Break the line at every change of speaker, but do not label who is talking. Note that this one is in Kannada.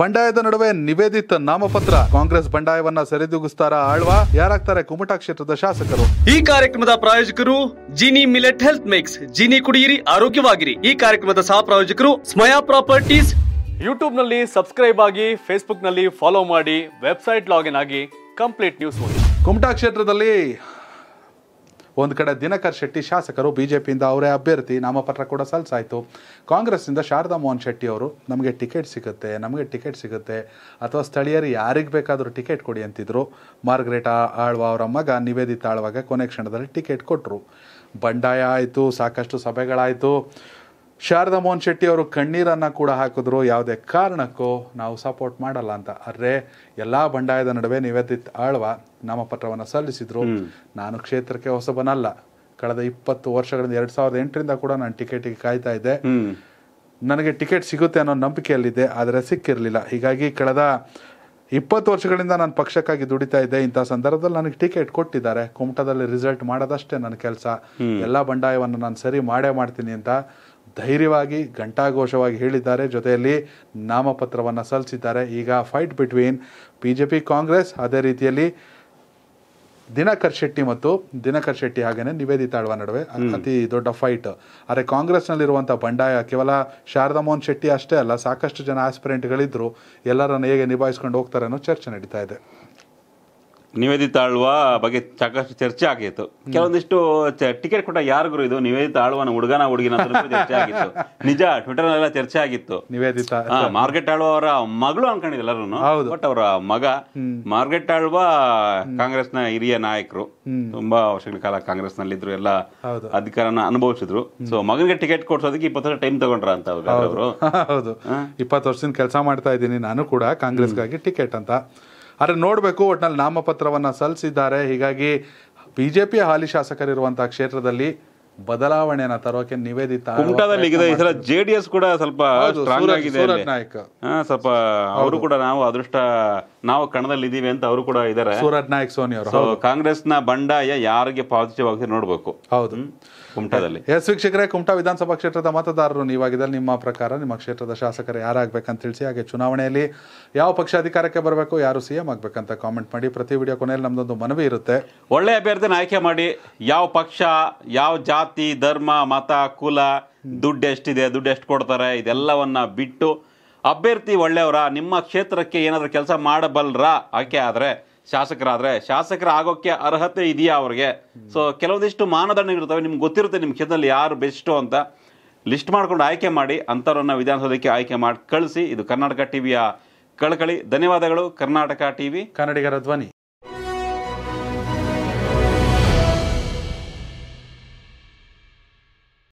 ಬಂಡಾಯದ ನಡುವೆ ನಿವೇದಿತ ನಾಮಪತ್ರ ಕಾಂಗ್ರೆಸ್ ಬಂಡಾಯವನ್ನ ಸರಿದೂಗಿಸ್ತಾರ ಆಳ್ವಾ ಯಾರಾಗ್ತಾರೆ ಕುಮಟಾ ಕ್ಷೇತ್ರದ ಶಾಸಕರು ಈ ಕಾರ್ಯಕ್ರಮದ ಪ್ರಾಯೋಜಕರು Jini millet health mix Jini ಕುಡಿಯಿರಿ ಆರೋಗ್ಯವಾಗಿರಿ ಈ ಕಾರ್ಯಕ್ರಮದ ಸಹ ಪ್ರಾಯೋಜಕರು ಸ್ಮಯಾ ಪ್ರಾಪರ್ಟೀಸ್ ಯೂಟ್ಯೂಬ್ ನಲ್ಲಿ ಸಬ್ಸ್ಕ್ರೈಬ್ ಆಗಿ ಫೇಸ್ಬುಕ್ ನಲ್ಲಿ ಫಾಲೋ ಮಾಡಿ ವೆಬ್ಸೈಟ್ ಲಾಗಿನ್ ಆಗಿ ಕಂಪ್ಲೀಟ್ ನ್ಯೂಸ್ ಓದಿ ಕುಮಟಾ ಕ್ಷೇತ್ರದಲ್ಲಿ ಒಂದು ಕಡೆ ದಿನಕರ್ ಶೆಟ್ಟಿ ಶಾಸಕರು ಪಿಯಿಂದ ಅವರೇ ಅಭ್ಯರ್ಥಿ ನಾಮಪತ್ರ ಕೂಡ ಸಲ್ಲಿಸಾಯಿತು ಕಾಂಗ್ರೆಸ್ನಿಂದ ಶಾರದಾ ಮೋಹನ್ ಶೆಟ್ಟಿ ಅವರು ನಮಗೆ ಟಿಕೆಟ್ ಸಿಗುತ್ತೆ ನಮಗೆ ಟಿಕೆಟ್ ಸಿಗುತ್ತೆ ಅಥವಾ ಸ್ಥಳೀಯರು ಯಾರಿಗೆ ಬೇಕಾದರೂ ಟಿಕೆಟ್ ಕೊಡಿ ಅಂತಿದ್ರು ಮಾರ್ಗ್ರೇಟ ಆಳ್ವ ಅವರ ಮಗ ನಿವೇದಿತ ಆಳ್ವಾಗ ಕೊನೆ ಕ್ಷಣದಲ್ಲಿ ಟಿಕೆಟ್ ಕೊಟ್ಟರು ಬಂಡಾಯ ಆಯಿತು ಸಾಕಷ್ಟು ಸಭೆಗಳಾಯಿತು ಶಾರದಾ ಮೋಹನ್ ಶೆಟ್ಟಿ ಅವರು ಕಣ್ಣೀರನ್ನು ಕೂಡ ಹಾಕಿದ್ರು ಯಾವುದೇ ಕಾರಣಕ್ಕೂ ನಾವು ಸಪೋರ್ಟ್ ಮಾಡಲ್ಲ ಅಂತ ಅರೆ ಎಲ್ಲ ಬಂಡಾಯದ ನಡುವೆ ನಿವೇದಿತ್ ಆಳ್ವ ನಾಮಪತ್ರವನ್ನು ಸಲ್ಲಿಸಿದ್ರು ನಾನು ಕ್ಷೇತ್ರಕ್ಕೆ ಹೊಸಬನಲ್ಲ ಕಳೆದ ಇಪ್ಪತ್ತು ವರ್ಷಗಳಿಂದ ಎರಡ್ ಸಾವಿರದ ಎಂಟರಿಂದ ಕೂಡ ನಾನು ಟಿಕೆಟಿಗೆ ಕಾಯ್ತಾ ಇದ್ದೆ ನನಗೆ ಟಿಕೆಟ್ ಸಿಗುತ್ತೆ ಅನ್ನೋ ನಂಬಿಕೆಯಲ್ಲಿದೆ ಆದರೆ ಸಿಕ್ಕಿರಲಿಲ್ಲ ಹೀಗಾಗಿ ಕಳೆದ ಇಪ್ಪತ್ತು ವರ್ಷಗಳಿಂದ ನಾನು ಪಕ್ಷಕ್ಕಾಗಿ ದುಡಿತಾ ಇದ್ದೆ ಇಂಥ ಸಂದರ್ಭದಲ್ಲಿ ನನಗೆ ಟಿಕೆಟ್ ಕೊಟ್ಟಿದ್ದಾರೆ ಕುಮಟದಲ್ಲಿ ರಿಸಲ್ಟ್ ಮಾಡೋದಷ್ಟೇ ನನ್ನ ಕೆಲಸ ಎಲ್ಲ ಬಂಡಾಯವನ್ನು ನಾನು ಸರಿ ಮಾಡೇ ಮಾಡ್ತೀನಿ ಅಂತ ಧೈರ್ಯವಾಗಿ ಘಂಟಾಘೋಷವಾಗಿ ಹೇಳಿದ್ದಾರೆ ಜೊತೆಯಲ್ಲಿ ನಾಮಪತ್ರವನ್ನು ಸಲ್ಲಿಸಿದ್ದಾರೆ ಈಗ fight between B J P Congress ಅದೇ ರೀತಿಯಲ್ಲಿ ದಿನಕರ್ ಶೆಟ್ಟಿ ಮತ್ತು ದಿನಕರ್ ಶೆಟ್ಟಿ ಹಾಗೇನೆ ನಿವೇದಿತಾ ನಡುವೆ ಅತಿ ದೊಡ್ಡ ಫೈಟ್ ಆದರೆ ಕಾಂಗ್ರೆಸ್ನಲ್ಲಿರುವಂಥ ಬಂಡಾಯ ಕೇವಲ ಶಾರದಾ ಮೋಹನ್ ಶೆಟ್ಟಿ ಅಷ್ಟೇ ಅಲ್ಲ ಸಾಕಷ್ಟು ಜನ ಆಸ್ಪಿರೆಂಟ್ಗಳಿದ್ದರು ಎಲ್ಲರನ್ನು ಹೇಗೆ ನಿಭಾಯಿಸ್ಕೊಂಡು ಹೋಗ್ತಾರೆ ಅನ್ನೋ ಚರ್ಚೆ ನಡೀತಾ ಇದೆ
ನಿವೇದಿತ ಆಳ್ವ ಬಗ್ಗೆ ಸಾಕಷ್ಟು ಚರ್ಚೆ ಆಗಿತ್ತು ಕೆಲವೊಂದಿಷ್ಟು ಟಿಕೆಟ್ ಕೊಟ್ಟ ಯಾರಿಗೂ ಇದು ನಿವೇದಿತ ಆಳ್ವನ ಹುಡುಗನ ಹುಡುಗಿನ ಚರ್ಚೆ ಆಗಿತ್ತು ನಿಜ ಟ್ವಿಟರ್ ನಲ್ಲೆಲ್ಲ ಚರ್ಚೆ ಆಗಿತ್ತು ನಿವೇದಿತ ಮಾರ್ಕೆಟ್ ಆಳ್ವ ಅವರ ಮಗಳು ಅನ್ಕೊಂಡಿದ್ದೆ ಎಲ್ಲರೂ ಬಟ್ ಅವರ ಮಗ ಮಾರ್ಕೆಟ್ ಆಳ್ವ ಕಾಂಗ್ರೆಸ್ನ ಹಿರಿಯ ನಾಯಕರು ತುಂಬಾ ವರ್ಷಗಳ ಕಾಲ ಕಾಂಗ್ರೆಸ್ ನಲ್ಲಿ ಇದ್ರು ಎಲ್ಲ ಅಧಿಕಾರನ ಅನುಭವಿಸಿದ್ರು ಸೊ ಮಗನಿಗೆ ಟಿಕೆಟ್ ಕೊಡ್ಸೋದಕ್ಕೆ ಇಪ್ಪತ್ತು ವರ್ಷ ಟೈಮ್ ತಗೊಂಡ್ರ ಅಂತ ಅವರು ಹೌದು
ಇಪ್ಪತ್ತು ವರ್ಷದಿಂದ ಕೆಲಸ ಮಾಡ್ತಾ ಇದ್ದೀನಿ ನಾನು ಕೂಡ ಕಾಂಗ್ರೆಸ್ಗಾಗಿ ಟಿಕೆಟ್ ಅಂತ ಆದರೆ ನೋಡಬೇಕು ಒಟ್ನಲ್ಲಿ ನಾಮಪತ್ರವನ್ನು ಸಲ್ಲಿಸಿದ್ದಾರೆ ಹೀಗಾಗಿ ಬಿ ಜೆ ಹಾಲಿ ಶಾಸಕರಿರುವಂಥ ಕ್ಷೇತ್ರದಲ್ಲಿ ಬದಲಾವಣೆಯನ್ನ ತರೋಕೆ
ನಿವೇದಿತ ಜೆ ಡಿ ಎಸ್ ಕೂಡ ಸ್ವಲ್ಪ ಸ್ಟ್ರಾಂಗ್ ಆಗಿದೆ ಸ್ವಲ್ಪ ಅವರು ಕೂಡ ನಾವು ಅದೃಷ್ಟ ನಾವು ಕಣದಲ್ಲಿ ಇದೀವಿ ಅಂತ ಅವರು ಕೂಡ ಇದಾರೆ ಸೂರಜ್ ನಾಯಕ್ ಸೋನಿ ಅವರು ಕಾಂಗ್ರೆಸ್ನ ಬಂಡಾಯ ಯಾರಿಗೆ ಪಾಸಿಟಿವ್ ಆಗಿ ನೋಡ್ಬೇಕು ಹೌದು ಕುಮಟಾದಲ್ಲಿ ಎಸ್ ವೀಕ್ಷಕರೇ ಕುಮಟಾ
ವಿಧಾನಸಭಾ ಕ್ಷೇತ್ರದ ಮತದಾರರು ನೀವಾಗಿದ್ದಲ್ಲಿ ನಿಮ್ಮ ಪ್ರಕಾರ ನಿಮ್ಮ ಕ್ಷೇತ್ರದ ಶಾಸಕರು ಯಾರಾಗಬೇಕಂತ ತಿಳಿಸಿ ಹಾಗೆ ಚುನಾವಣೆಯಲ್ಲಿ ಯಾವ ಪಕ್ಷ ಅಧಿಕಾರಕ್ಕೆ ಬರಬೇಕು ಯಾರು ಸಿ ಎಂ ಆಗಬೇಕಂತ ಕಾಮೆಂಟ್ ಮಾಡಿ ಪ್ರತಿ ವಿಡಿಯೋ ಕೊನೆಯಲ್ಲಿ ನಮ್ದೊಂದು ಮನವಿ ಇರುತ್ತೆ
ಒಳ್ಳೆ ಅಭ್ಯರ್ಥಿನ ಆಯ್ಕೆ ಮಾಡಿ ಯಾವ ಪಕ್ಷ ಯಾವ ಜಾತಿ ಜಾತಿ ಧರ್ಮ ಮತ ಕುಲ ದುಡ್ಡು ಎಷ್ಟಿದೆ ದುಡ್ಡು ಎಷ್ಟು ಕೊಡ್ತಾರೆ ಇದೆಲ್ಲವನ್ನ ಬಿಟ್ಟು ಅಭ್ಯರ್ಥಿ ಒಳ್ಳೆಯವರ ನಿಮ್ಮ ಕ್ಷೇತ್ರಕ್ಕೆ ಏನಾದರೂ ಕೆಲಸ ಮಾಡಬಲ್ಲರ ಆಕೆ ಆದರೆ ಶಾಸಕರಾದರೆ ಶಾಸಕರ ಆಗೋಕ್ಕೆ ಅರ್ಹತೆ ಇದೆಯಾ ಅವ್ರಿಗೆ ಸೊ ಕೆಲವೊಂದಿಷ್ಟು ಮಾನದಂಡಗಳಿರ್ತವೆ ನಿಮ್ಗೆ ಗೊತ್ತಿರುತ್ತೆ ನಿಮ್ಮ ಕ್ಷೇತ್ರದಲ್ಲಿ ಯಾರು ಬೆಸ್ಟು ಅಂತ ಲಿಸ್ಟ್ ಮಾಡ್ಕೊಂಡು ಆಯ್ಕೆ ಮಾಡಿ ಅಂಥವ್ರನ್ನ ವಿಧಾನಸೌಧಕ್ಕೆ ಆಯ್ಕೆ ಮಾಡಿ ಕಳಿಸಿ ಇದು ಕರ್ನಾಟಕ ಟಿವಿಯ ಕಳಕಳಿ ಧನ್ಯವಾದಗಳು ಕರ್ನಾಟಕ ಟಿವಿ ಕನ್ನಡಿಗರ ಧ್ವನಿ